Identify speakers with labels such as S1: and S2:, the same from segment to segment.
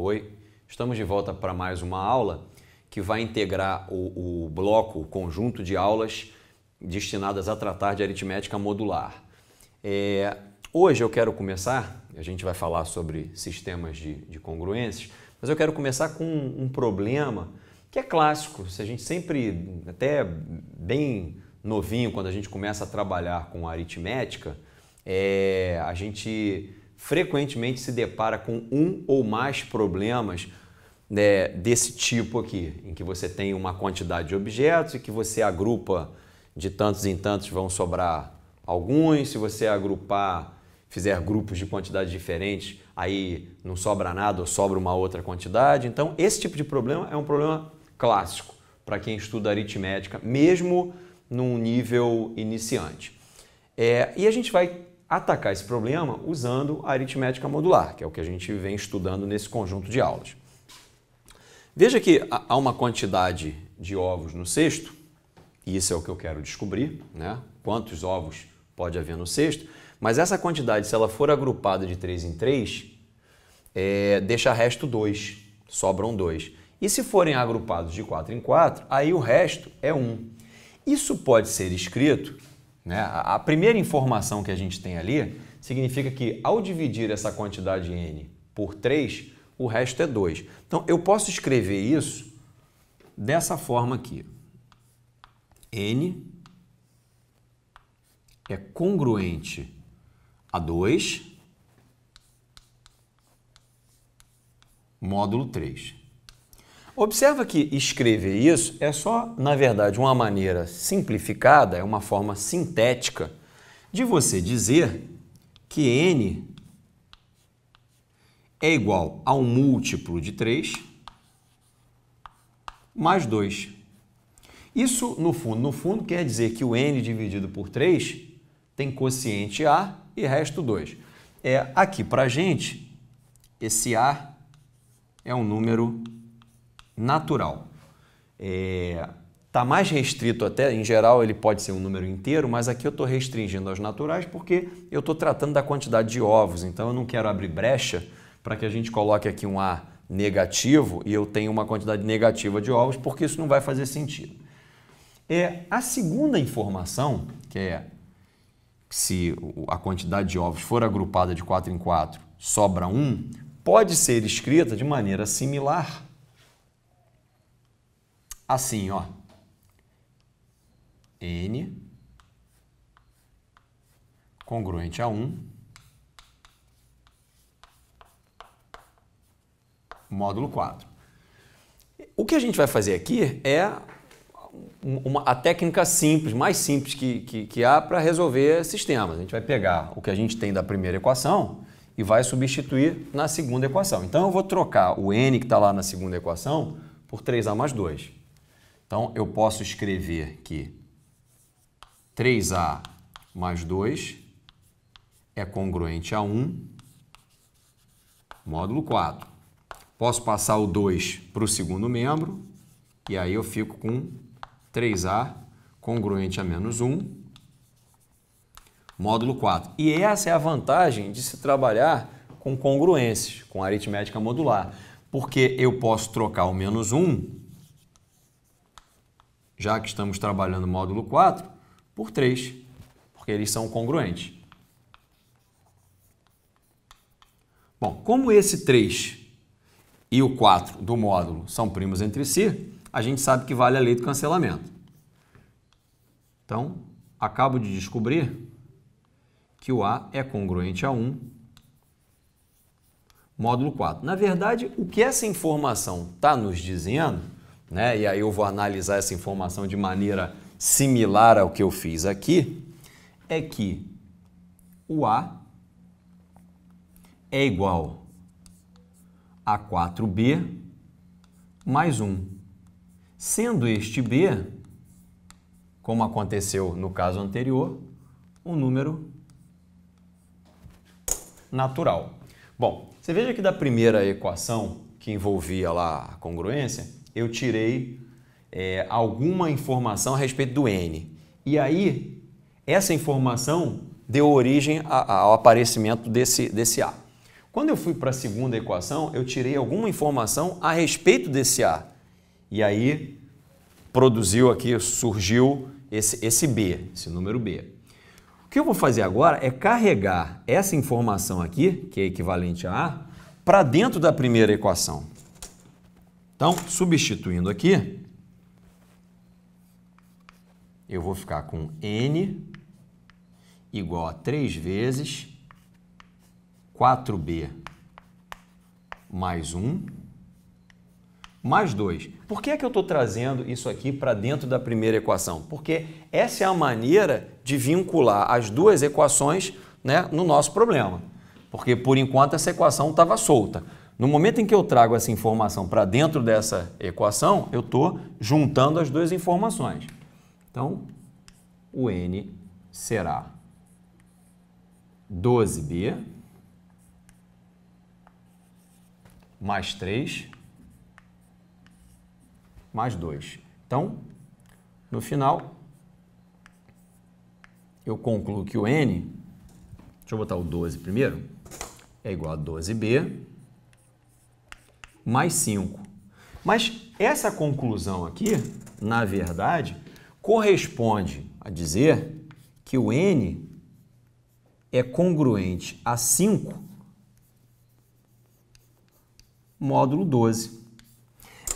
S1: Oi, estamos de volta para mais uma aula que vai integrar o, o, bloco, o conjunto de aulas destinadas a tratar de aritmética modular. É, hoje eu quero começar, a gente vai falar sobre sistemas de, de congruências, mas eu quero começar com um, um problema que é clássico, se a gente sempre, até bem novinho, quando a gente começa a trabalhar com aritmética, é, a gente frequentemente se depara com um ou mais problemas né, desse tipo aqui, em que você tem uma quantidade de objetos e que você agrupa de tantos em tantos vão sobrar alguns. Se você agrupar, fizer grupos de quantidades diferentes, aí não sobra nada ou sobra uma outra quantidade. Então, esse tipo de problema é um problema clássico para quem estuda aritmética, mesmo num nível iniciante. É, e a gente vai atacar esse problema usando a aritmética modular, que é o que a gente vem estudando nesse conjunto de aulas. Veja que há uma quantidade de ovos no cesto, e isso é o que eu quero descobrir, né? quantos ovos pode haver no cesto, mas essa quantidade, se ela for agrupada de 3 em 3, é, deixa resto 2, sobram 2. E se forem agrupados de 4 em 4, aí o resto é 1. Um. Isso pode ser escrito né? A, a primeira informação que a gente tem ali significa que ao dividir essa quantidade n por 3, o resto é 2. Então eu posso escrever isso dessa forma aqui. n é congruente a 2 módulo 3. Observa que escrever isso é só, na verdade, uma maneira simplificada, é uma forma sintética de você dizer que n é igual a um múltiplo de 3 mais 2. Isso, no fundo, no fundo, quer dizer que o n dividido por 3 tem quociente A e resto 2. É, aqui, para a gente, esse A é um número natural. Está é, mais restrito até, em geral ele pode ser um número inteiro, mas aqui eu estou restringindo aos naturais porque eu estou tratando da quantidade de ovos, então eu não quero abrir brecha para que a gente coloque aqui um A negativo e eu tenho uma quantidade negativa de ovos, porque isso não vai fazer sentido. É, a segunda informação, que é se a quantidade de ovos for agrupada de 4 em 4, sobra 1, pode ser escrita de maneira similar assim, ó. N congruente a 1 módulo 4. O que a gente vai fazer aqui é uma, a técnica simples, mais simples que, que, que há para resolver sistemas. A gente vai pegar o que a gente tem da primeira equação e vai substituir na segunda equação. Então eu vou trocar o n que está lá na segunda equação por 3a mais 2. Então, eu posso escrever que 3A mais 2 é congruente a 1, módulo 4. Posso passar o 2 para o segundo membro, e aí eu fico com 3A congruente a menos 1, módulo 4. E essa é a vantagem de se trabalhar com congruências, com aritmética modular, porque eu posso trocar o menos 1 já que estamos trabalhando módulo 4, por 3, porque eles são congruentes. Bom, como esse 3 e o 4 do módulo são primos entre si, a gente sabe que vale a lei do cancelamento. Então, acabo de descobrir que o A é congruente a 1, módulo 4. Na verdade, o que essa informação está nos dizendo né? E aí eu vou analisar essa informação de maneira similar ao que eu fiz aqui, é que o A é igual a 4B mais 1. Sendo este B, como aconteceu no caso anterior, um número natural. Bom, você veja que da primeira equação que envolvia lá a congruência, eu tirei é, alguma informação a respeito do N. E aí, essa informação deu origem a, a, ao aparecimento desse, desse A. Quando eu fui para a segunda equação, eu tirei alguma informação a respeito desse A. E aí, produziu aqui, surgiu esse, esse B, esse número B. O que eu vou fazer agora é carregar essa informação aqui, que é equivalente a A, para dentro da primeira equação. Então, substituindo aqui, eu vou ficar com n igual a 3 vezes 4b mais 1 mais 2. Por que é que eu estou trazendo isso aqui para dentro da primeira equação? Porque essa é a maneira de vincular as duas equações né, no nosso problema. Porque, por enquanto, essa equação estava solta. No momento em que eu trago essa informação para dentro dessa equação, eu estou juntando as duas informações. Então, o N será 12B mais 3 mais 2. Então, no final, eu concluo que o N, deixa eu botar o 12 primeiro, é igual a 12B mais 5. Mas essa conclusão aqui, na verdade, corresponde a dizer que o n é congruente a 5 módulo 12.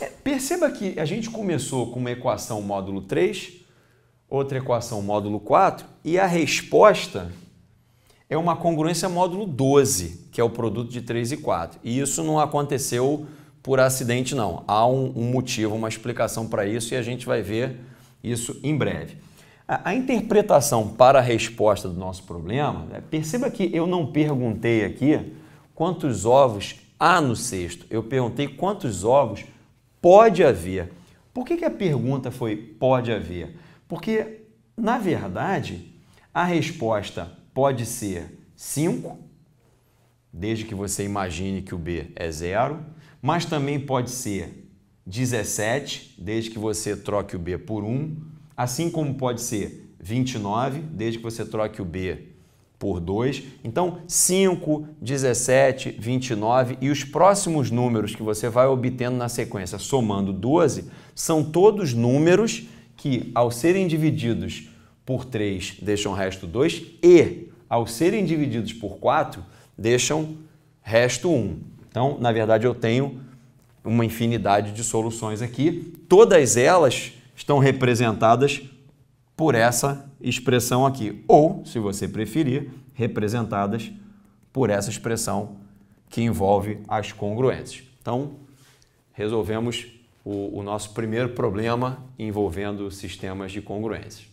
S1: É, perceba que a gente começou com uma equação módulo 3, outra equação módulo 4 e a resposta é uma congruência módulo 12, que é o produto de 3 e 4. E isso não aconteceu por acidente, não. Há um, um motivo, uma explicação para isso e a gente vai ver isso em breve. A, a interpretação para a resposta do nosso problema, né? perceba que eu não perguntei aqui quantos ovos há no cesto, eu perguntei quantos ovos pode haver. Por que, que a pergunta foi pode haver? Porque, na verdade, a resposta pode ser 5, desde que você imagine que o B é zero, mas também pode ser 17, desde que você troque o B por 1, assim como pode ser 29, desde que você troque o B por 2. Então, 5, 17, 29 e os próximos números que você vai obtendo na sequência, somando 12, são todos números que, ao serem divididos por 3, deixam o resto 2 e, ao serem divididos por 4, deixam resto 1. Então, na verdade, eu tenho uma infinidade de soluções aqui. Todas elas estão representadas por essa expressão aqui, ou, se você preferir, representadas por essa expressão que envolve as congruências. Então, resolvemos o, o nosso primeiro problema envolvendo sistemas de congruências.